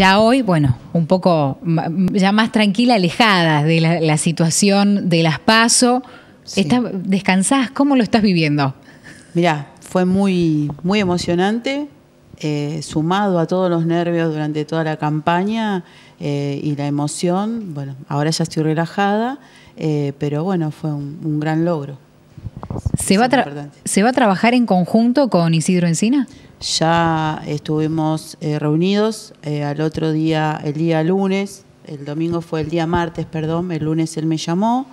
ya hoy, bueno, un poco ya más tranquila, alejada de la, situación de las paso. ¿Descansás? ¿Cómo lo estás viviendo? Mirá, fue muy, muy emocionante, eh, sumado a todos los nervios durante toda la campaña eh, y la emoción. Bueno, ahora ya estoy relajada, eh, pero bueno, fue un, gran logro. ¿Se va, ¿Se va, a trabajar en conjunto con Isidro Encina? ya estuvimos eh, reunidos, el eh, al otro día, el día lunes, el domingo fue el día martes, perdón, el lunes él me llamó,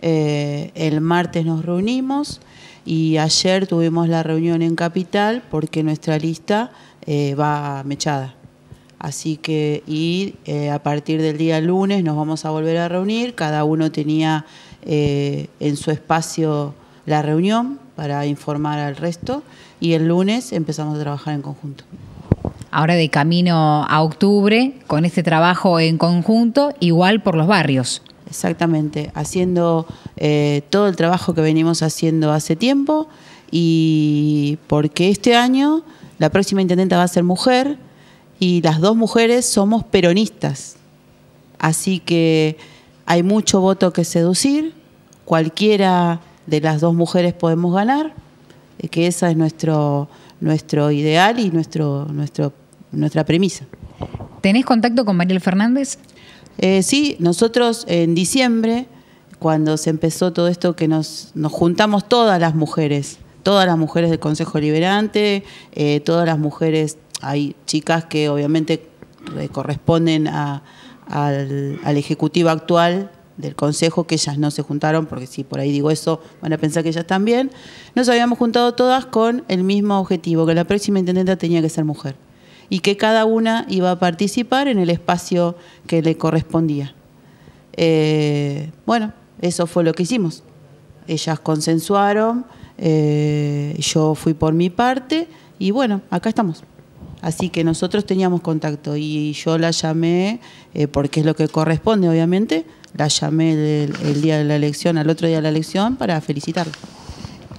eh, el martes nos reunimos y ayer tuvimos la reunión en Capital porque nuestra lista va mechada. Así que, y a partir del día lunes nos vamos a volver a reunir, cada uno tenía en su espacio la reunión para informar al resto y el lunes empezamos a trabajar en conjunto. Ahora de camino a octubre, con este trabajo en conjunto, igual por los barrios. Exactamente, haciendo eh, todo el trabajo que venimos haciendo hace tiempo y porque este año la próxima intendenta va a ser mujer y las dos mujeres somos peronistas. Así que hay mucho voto que seducir, cualquiera de las dos mujeres podemos ganar, eh, que esa es nuestro, nuestro ideal y nuestro, nuestro, nuestra premisa. ¿Tenés contacto con Mariel Fernández? Eh, sí, nosotros en diciembre, cuando se empezó todo esto, que nos, juntamos todas las mujeres, todas las mujeres del Consejo Liberante, eh, todas las mujeres, hay chicas que obviamente corresponden al, al Ejecutivo actual, del consejo, que ellas no se juntaron, porque si por ahí digo eso, van a pensar que ellas también, nos habíamos juntado todas con el mismo objetivo, que la próxima intendenta tenía que ser mujer y que cada una iba a participar en el espacio que le correspondía. Eh, bueno, eso fue lo que hicimos. Ellas consensuaron, eh, yo fui por mi parte y bueno, acá estamos. Así que nosotros teníamos contacto y yo la llamé, eh, porque es lo que corresponde, obviamente, la llamé el día de la elección, al otro día de la elección, para felicitarla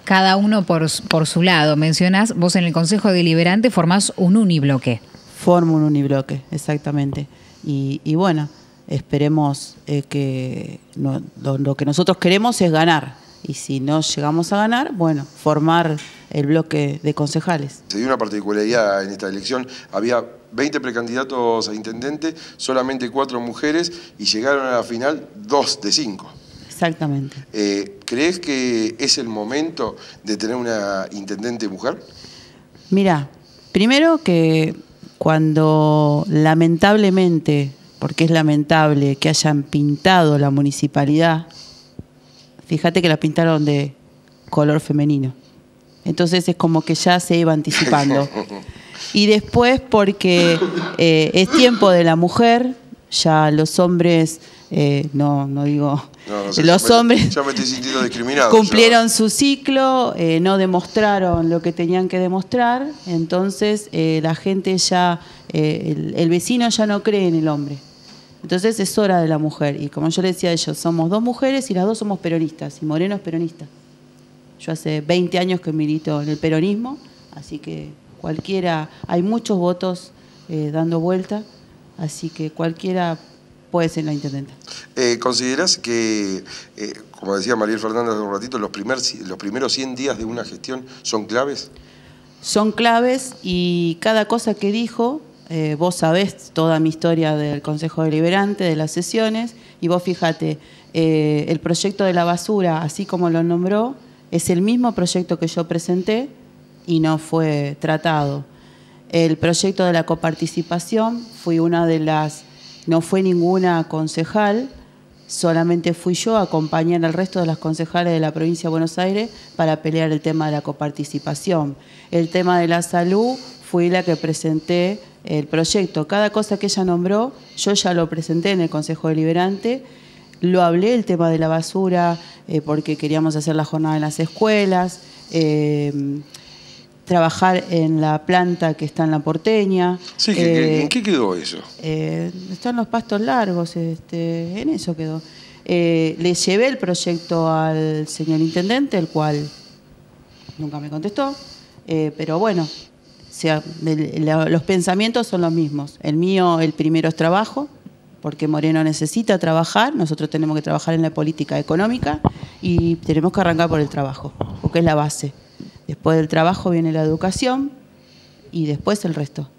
cada uno por, por su lado. Mencionás, vos en el Consejo Deliberante formás un unibloque. Formo un unibloque, exactamente. Y, bueno, esperemos eh, que lo, lo, que nosotros queremos es ganar. Y si no llegamos a ganar, bueno, formar el bloque de concejales. Se dio una particularidad en esta elección. Había 20 precandidatos a intendente, solamente cuatro mujeres y llegaron a la final dos de cinco. Exactamente. Eh, ¿Crees que es el momento de tener una intendente mujer? Mira, primero que cuando lamentablemente, porque es lamentable que hayan pintado la municipalidad, fíjate que la pintaron de color femenino. Entonces es como que ya se iba anticipando. Y después porque eh, es tiempo de la mujer, ya los hombres, eh, no, no digo, los hombres cumplieron su ciclo, eh, no demostraron lo que tenían que demostrar, entonces la gente ya, el, el, vecino ya no cree en el hombre. Entonces es hora de la mujer. Y como yo le decía a ellos, somos dos mujeres y las dos somos peronistas, y Moreno es peronista. Yo hace 20 años que milito en el peronismo, así que cualquiera, hay muchos votos eh, dando vuelta, así que cualquiera puede ser la intendente. Eh, ¿Considerás que, eh, como decía Mariel Fernández hace un ratito, los, primeros 100 días de una gestión son claves? Son claves y cada cosa que dijo, eh, vos sabés toda mi historia del Consejo Deliberante, de las sesiones, y vos fíjate, el proyecto de la basura, así como lo nombró, es el mismo proyecto que yo presenté, y no fue tratado. El proyecto de la coparticipación fui una de las, no fue ninguna concejal, solamente fui yo a acompañar al resto de las concejales de la provincia de Buenos Aires para pelear el tema de la coparticipación. El tema de la salud fui la que presenté el proyecto. Cada cosa que ella nombró, yo ya lo presenté en el Consejo Deliberante. Lo hablé el tema de la basura, eh, porque queríamos hacer la jornada en las escuelas. Eh, trabajar en la planta que está en la porteña. Sí, eh, ¿en qué quedó eso? Eh, están los pastos largos, este, en eso quedó. Eh, le llevé el proyecto al señor intendente, el cual nunca me contestó, eh, pero bueno, sea, los pensamientos son los mismos. El mío, el primero es trabajo, porque Moreno necesita trabajar, nosotros tenemos que trabajar en la política económica y tenemos que arrancar por el trabajo, porque es la base. Después del trabajo viene la educación y después el resto.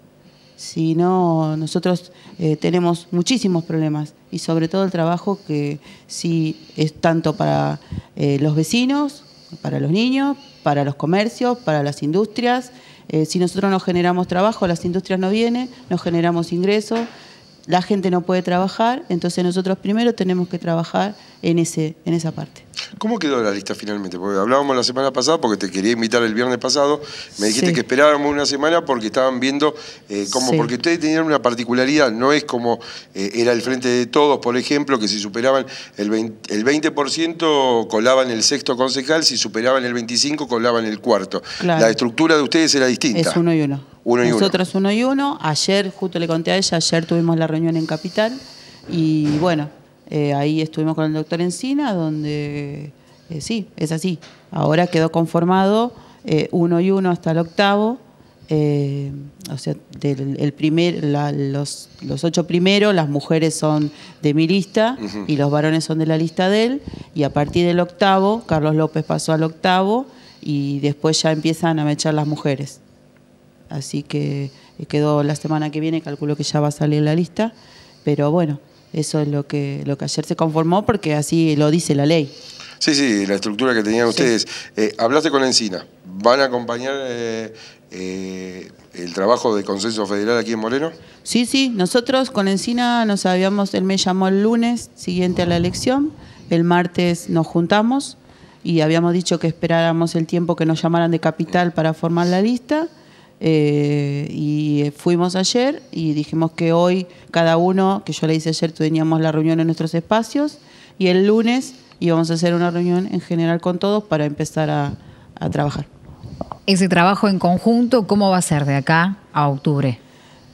Si no, nosotros eh, tenemos muchísimos problemas y sobre todo el trabajo que sí es tanto para eh, los vecinos, para los niños, para los comercios, para las industrias. Eh, si nosotros no generamos trabajo, las industrias no vienen, no generamos ingresos la gente no puede trabajar, entonces nosotros primero tenemos que trabajar en, ese, en esa parte. ¿Cómo quedó la lista finalmente? Porque hablábamos la semana pasada, porque te quería invitar el viernes pasado, me dijiste que esperábamos una semana porque estaban viendo eh, porque ustedes tenían una particularidad, no es como eh, era el Frente de Todos, por ejemplo, que si superaban el 20%, el 20 colaban el sexto concejal, si superaban el 25% colaban el cuarto. La estructura de ustedes era distinta. Es uno y uno. Nosotros uno. y uno. Ayer, justo le conté a ella, ayer tuvimos la reunión en Capital y bueno, eh, ahí estuvimos con el doctor Encina, donde eh, sí, es así. Ahora quedó conformado eh, uno y uno hasta el octavo. o sea, el primer, los, ocho primeros, las mujeres son de mi lista y los varones son de la lista de él. Y a partir del octavo, Carlos López pasó al octavo y después ya empiezan a mechar las mujeres así que quedó la semana que viene, calculo que ya va a salir la lista, pero bueno, eso es lo que, lo que ayer se conformó porque así lo dice la ley. Sí, sí, la estructura que tenían ustedes. Eh, hablaste con Encina, ¿van a acompañar eh, eh, el trabajo de consenso federal aquí en Moreno? Sí, sí, nosotros con Encina nos habíamos, él me llamó el lunes siguiente a la elección, el martes nos juntamos y habíamos dicho que esperáramos el tiempo que nos llamaran de capital para formar la lista. Eh, y fuimos ayer y dijimos que hoy cada uno, que yo le hice ayer, teníamos la reunión en nuestros espacios y el lunes íbamos a hacer una reunión en general con todos para empezar a trabajar. Ese trabajo en conjunto, ¿cómo va a ser de acá a octubre?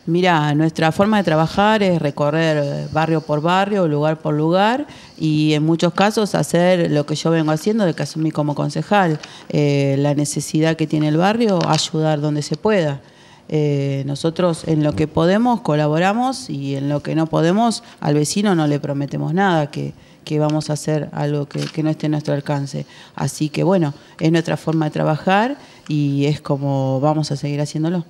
Mira, nuestra forma de trabajar es recorrer eh, barrio por barrio, lugar por lugar y en muchos casos hacer lo que yo vengo haciendo de que asumí como concejal, eh, la necesidad que tiene el barrio, ayudar donde se pueda. Eh, nosotros en lo que podemos colaboramos y en lo que no podemos al vecino no le prometemos nada, que, vamos a hacer algo que, no esté en nuestro alcance. Así que bueno, es nuestra forma de trabajar y es como vamos a seguir haciéndolo.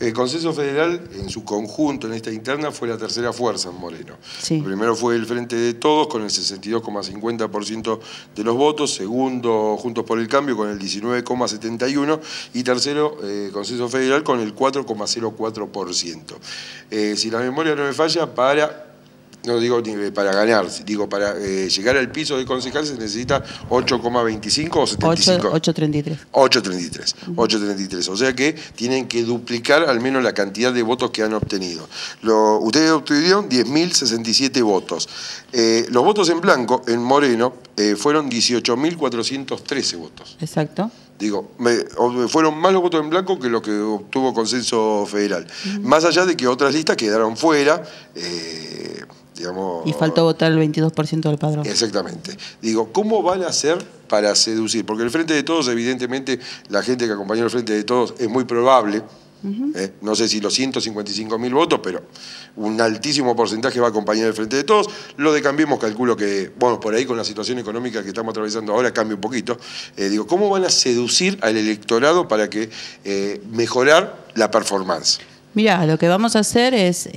El Consejo Federal, en su conjunto, en esta interna, fue la tercera fuerza en Moreno. Primero fue el Frente de Todos con el 62,50% de los votos, segundo Juntos por el Cambio con el 19,71% y tercero eh, Consejo Federal con el 4,04%. Eh, si la memoria no me falla, para no digo para ganar, digo para eh, llegar al piso de concejal se necesita 8,25 o 75. 8,33. 8,33. O sea que tienen que duplicar al menos la cantidad de votos que han obtenido. ustedes obtuvieron 10.067 votos. Eh, los votos en blanco, en Moreno, eh, fueron 18.413 votos. Exacto. Digo, fueron más los votos en blanco que los que obtuvo consenso federal. Más allá de que otras listas quedaron fuera y faltó votar el 22% del padrón. Exactamente. Digo, ¿cómo van a hacer para seducir? Porque el Frente de Todos, evidentemente, la gente que acompañó el Frente de Todos es muy probable, ¿eh? no sé si los 155 mil votos, pero un altísimo porcentaje va a acompañar el Frente de Todos. Lo de Cambiemos, calculo que, bueno, por ahí con la situación económica que estamos atravesando ahora cambia un poquito. Eh, digo, ¿cómo van a seducir al electorado para que eh, mejorar la performance? Mira, lo que vamos a hacer es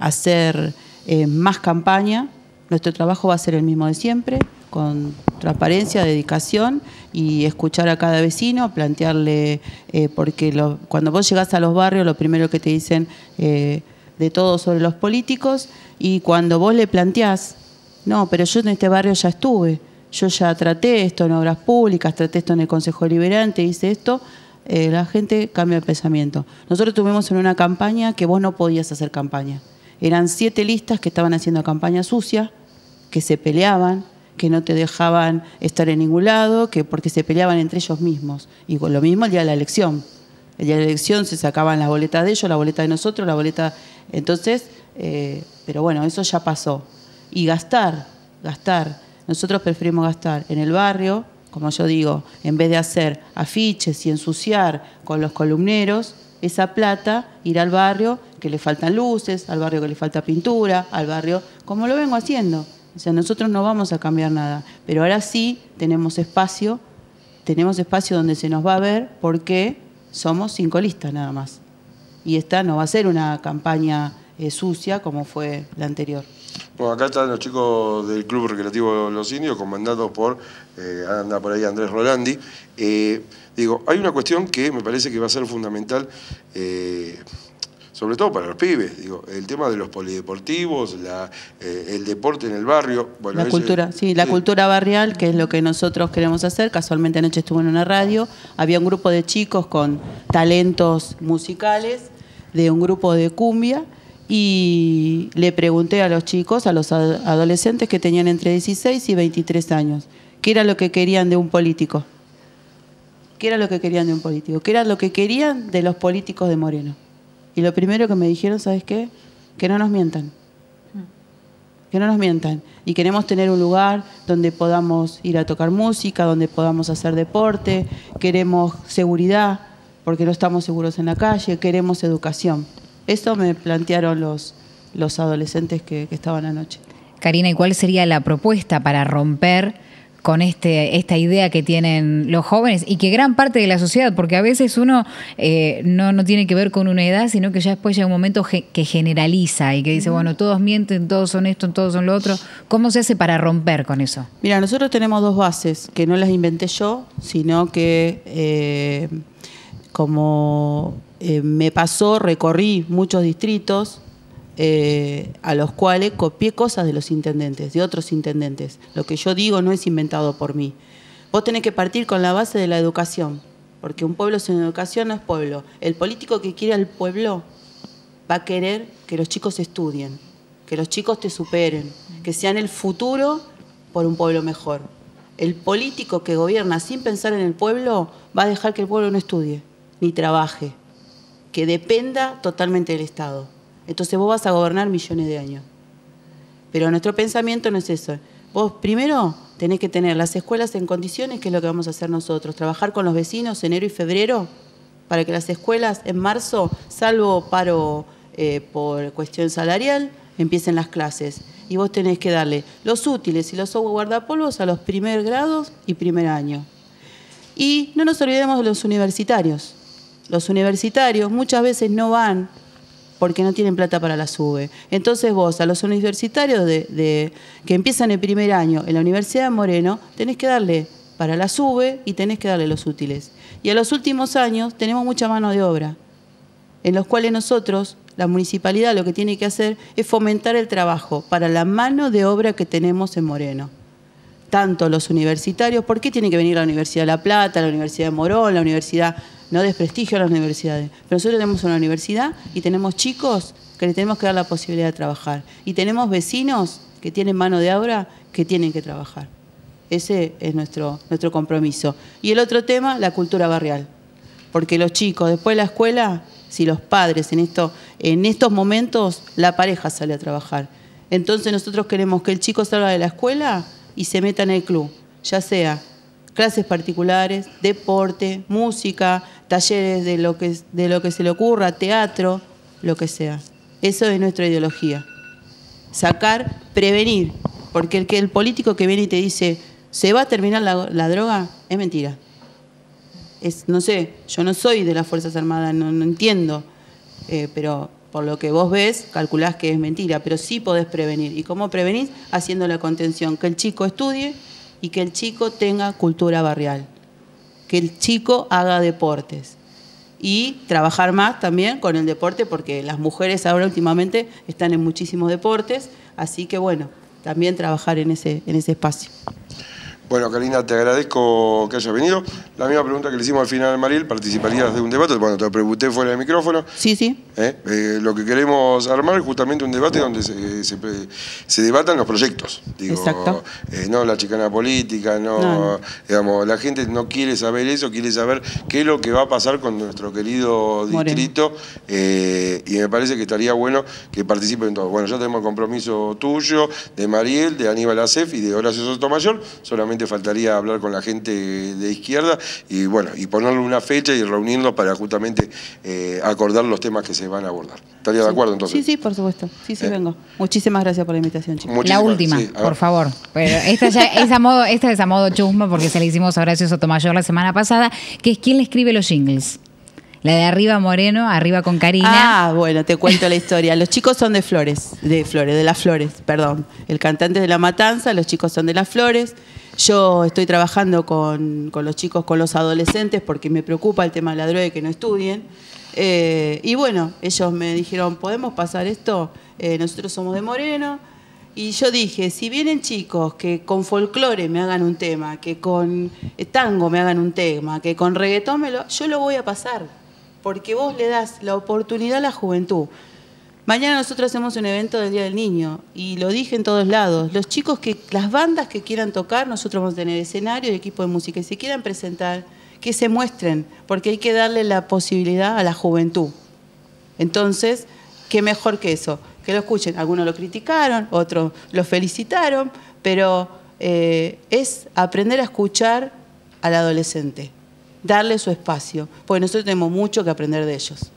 hacer eh, más campaña. Nuestro trabajo va a ser el mismo de siempre, con transparencia, dedicación y escuchar a cada vecino, plantearle, eh, porque cuando vos llegás a los barrios, lo primero que te dicen eh, de todo sobre los políticos, y cuando vos le planteás, no, pero yo en este barrio ya estuve, yo ya traté esto en obras públicas, traté esto en el Consejo Liberante, hice esto, la gente cambia de pensamiento. Nosotros tuvimos en una campaña que vos no podías hacer campaña. Eran siete listas que estaban haciendo campaña sucia, que se peleaban, que no te dejaban estar en ningún lado, que porque se peleaban entre ellos mismos. Y con lo mismo el día de la elección. El día de la elección se sacaban las boletas de ellos, la boleta de nosotros, la boleta... Entonces, eh, pero bueno, eso ya pasó. Y gastar, gastar. Nosotros preferimos gastar en el barrio, como yo digo, en vez de hacer afiches y ensuciar con los columneros, esa plata ir al barrio que le faltan luces, al barrio que le falta pintura, al barrio, como lo vengo haciendo. O sea, nosotros no vamos a cambiar nada, pero ahora sí tenemos espacio, tenemos espacio donde se nos va a ver porque somos cinco listas nada más. Y esta no va a ser una campaña eh, sucia como fue la anterior. Bueno, acá están los chicos del Club Recreativo Los Indios, comandados por, eh, anda por ahí Andrés Rolandi. Eh, digo, hay una cuestión que me parece que va a ser fundamental, eh, sobre todo para los pibes, el tema de los polideportivos, el deporte en el barrio. la cultura, sí, la cultura barrial, que es lo que nosotros queremos hacer. Casualmente anoche estuve en una radio, había un grupo de chicos con talentos musicales, de un grupo de cumbia, y le pregunté a los chicos, a los adolescentes que tenían entre 16 y 23 años, qué era lo que querían de un político. ¿Qué era lo que querían de un político? ¿Qué era lo que querían de los políticos de Moreno? Y lo primero que me dijeron, ¿sabes qué? Que no nos mientan. Mm. Que no nos mientan. Y queremos tener un lugar donde podamos ir a tocar música, donde podamos hacer deporte, queremos seguridad, porque no estamos seguros en la calle, queremos educación. Eso me plantearon los, los adolescentes que, estaban anoche. Karina, ¿y cuál sería la propuesta para romper con este, esta idea que tienen los jóvenes y que gran parte de la sociedad, porque a veces uno eh, no, no, tiene que ver con una edad, sino que ya después llega un momento que generaliza y que dice, bueno, todos mienten, todos son esto, todos son lo otro. ¿Cómo se hace para romper con eso? Mira, nosotros tenemos dos bases, que no las inventé yo, sino que eh, como eh, me pasó, recorrí muchos distritos eh, a los cuales copié cosas de los intendentes, de otros intendentes. Lo que yo digo no es inventado por mí. Vos tenés que partir con la base de la educación, porque un pueblo sin educación no es pueblo. El político que quiere al pueblo va a querer que los chicos estudien, que los chicos te superen, que sean el futuro por un pueblo mejor. El político que gobierna sin pensar en el pueblo va a dejar que el pueblo no estudie ni trabaje que dependa totalmente del Estado. Entonces vos vas a gobernar millones de años. Pero nuestro pensamiento no es eso. Vos primero tenés que tener las escuelas en condiciones, que es lo que vamos a hacer nosotros, trabajar con los vecinos enero y febrero para que las escuelas en marzo, salvo paro eh, por cuestión salarial, empiecen las clases. Y vos tenés que darle los útiles y los guardapolvos a los primer grados y primer año. Y no nos olvidemos de los universitarios los universitarios muchas veces no van porque no tienen plata para la SUBE. Entonces vos a los universitarios de, que empiezan el primer año en la Universidad de Moreno, tenés que darle para la SUBE y tenés que darle los útiles. Y a los últimos años tenemos mucha mano de obra, en los cuales nosotros, la municipalidad, lo que tiene que hacer es fomentar el trabajo para la mano de obra que tenemos en Moreno. Tanto los universitarios, ¿por qué tiene que venir a la Universidad de La Plata, la Universidad de Morón, la Universidad no desprestigio a las universidades. Pero nosotros tenemos una universidad y tenemos chicos que le tenemos que dar la posibilidad de trabajar. Y tenemos vecinos que tienen mano de obra que tienen que trabajar. Ese es nuestro, nuestro compromiso. Y el otro tema, la cultura barrial. Porque los chicos, después de la escuela, si los padres en, esto, en estos momentos, la pareja sale a trabajar. Entonces nosotros queremos que el chico salga de la escuela y se meta en el club, ya sea clases particulares, deporte, música, talleres de lo que, de lo que se le ocurra, teatro, lo que sea. Eso es nuestra ideología. Sacar, prevenir, porque el, que, el político que viene y te dice, ¿se va a terminar la, droga? Es mentira. Es, no sé, yo no soy de las Fuerzas Armadas, no, entiendo, eh, pero por lo que vos ves, calculás que es mentira, pero sí podés prevenir. ¿Y cómo prevenís? Haciendo la contención, que el chico estudie y que el chico tenga cultura barrial, que el chico haga deportes y trabajar más también con el deporte porque las mujeres ahora últimamente están en muchísimos deportes, así que bueno, también trabajar en ese, en ese espacio. Bueno, Karina, te agradezco que hayas venido. La misma pregunta que le hicimos al final a Mariel, ¿participarías de un debate? Bueno, te lo pregunté fuera de micrófono. Sí, sí. ¿Eh? Eh, lo que queremos armar es justamente un debate donde se, debatan los proyectos. Digo, Exacto. Eh, no la chicana política, no, Digamos, la gente no quiere saber eso, quiere saber qué es lo que va a pasar con nuestro querido distrito. y me parece que estaría bueno que participen todos. Bueno, ya tenemos el compromiso tuyo, de Mariel, de Aníbal Acef y de Horacio Sotomayor. Solamente faltaría hablar con la gente de izquierda y bueno, y ponerle una fecha y reunirnos para justamente eh, acordar los temas que se van a abordar. ¿Estaría de acuerdo entonces? Sí, sí, por supuesto. Sí, sí, eh. vengo. Muchísimas gracias por la invitación, chicos. la última, por favor. esta, es a modo, esta chusma porque se le hicimos a Horacio Sotomayor la semana pasada, que es quien le escribe los jingles. La de arriba Moreno, arriba con Karina. Ah, bueno, te cuento la historia. Los chicos son de Flores, de Flores, de las Flores, perdón. El cantante de La Matanza, los chicos son de las Flores. Yo estoy trabajando con, los chicos, con los adolescentes, porque me preocupa el tema de la droga y que no estudien. Eh, y bueno, ellos me dijeron, ¿podemos pasar esto? Eh, nosotros somos de Moreno. Y yo dije, si vienen chicos que con folclore me hagan un tema, que con tango me hagan un tema, que con reggaetón me lo... Yo lo voy a pasar porque vos le das la oportunidad a la juventud. Mañana nosotros hacemos un evento del Día del Niño y lo dije en todos lados. Los chicos que, las bandas que quieran tocar, nosotros vamos a tener escenario y equipo de música. Y si quieran presentar, que se muestren, porque hay que darle la posibilidad a la juventud. Entonces, qué mejor que eso, que lo escuchen. Algunos lo criticaron, otros lo felicitaron, pero eh, es aprender a escuchar al adolescente darle su espacio, porque nosotros tenemos mucho que aprender de ellos.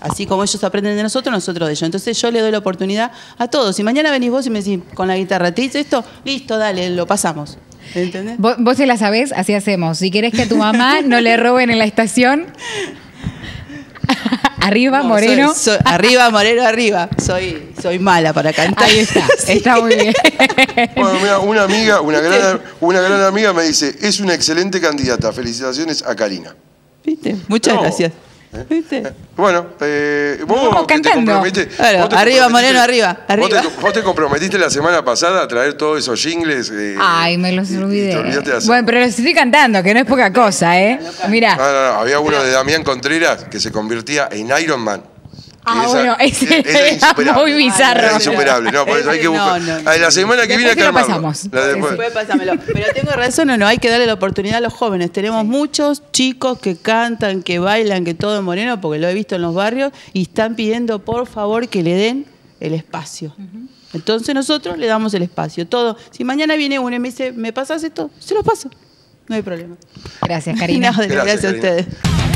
Así como ellos aprenden de nosotros, nosotros de ellos. Entonces yo le doy la oportunidad a todos. Si mañana venís vos y me decís con la guitarra, ¿te hice esto? Listo, dale, lo pasamos. ¿Entendés? Vos, vos la sabés, así hacemos. Si querés que a tu mamá no le roben en la estación, Arriba, Moreno. arriba, Moreno, arriba. Soy, soy mala para cantar. y está, está muy bien. Bueno, mira, una amiga, una gran, amiga me dice, es una excelente candidata. Felicitaciones a Karina. ¿Viste? Muchas gracias. Bueno, eh, vos te comprometiste, arriba, Moreno, arriba. Vos, te, comprometiste la semana pasada a traer todos esos jingles. Eh, Ay, me los olvidé. bueno, pero los estoy cantando, que no es poca cosa, ¿eh? Mira, No, no, no, había uno de Damián Contreras que se convertía en Iron Man. Ah, bueno, ese muy bizarro. Es insuperable, no, por eso hay que buscar. No, la semana que viene acá pasamos. La Pero tengo razón o no, hay que darle la oportunidad a los jóvenes. Tenemos muchos chicos que cantan, que bailan, que todo en moreno, porque lo he visto en los barrios, y están pidiendo por favor que le den el espacio. Entonces nosotros le damos el espacio, todo. Si mañana viene uno y me dice, ¿me pasas esto? Se lo paso. No hay problema. Gracias, Karina. gracias, a ustedes.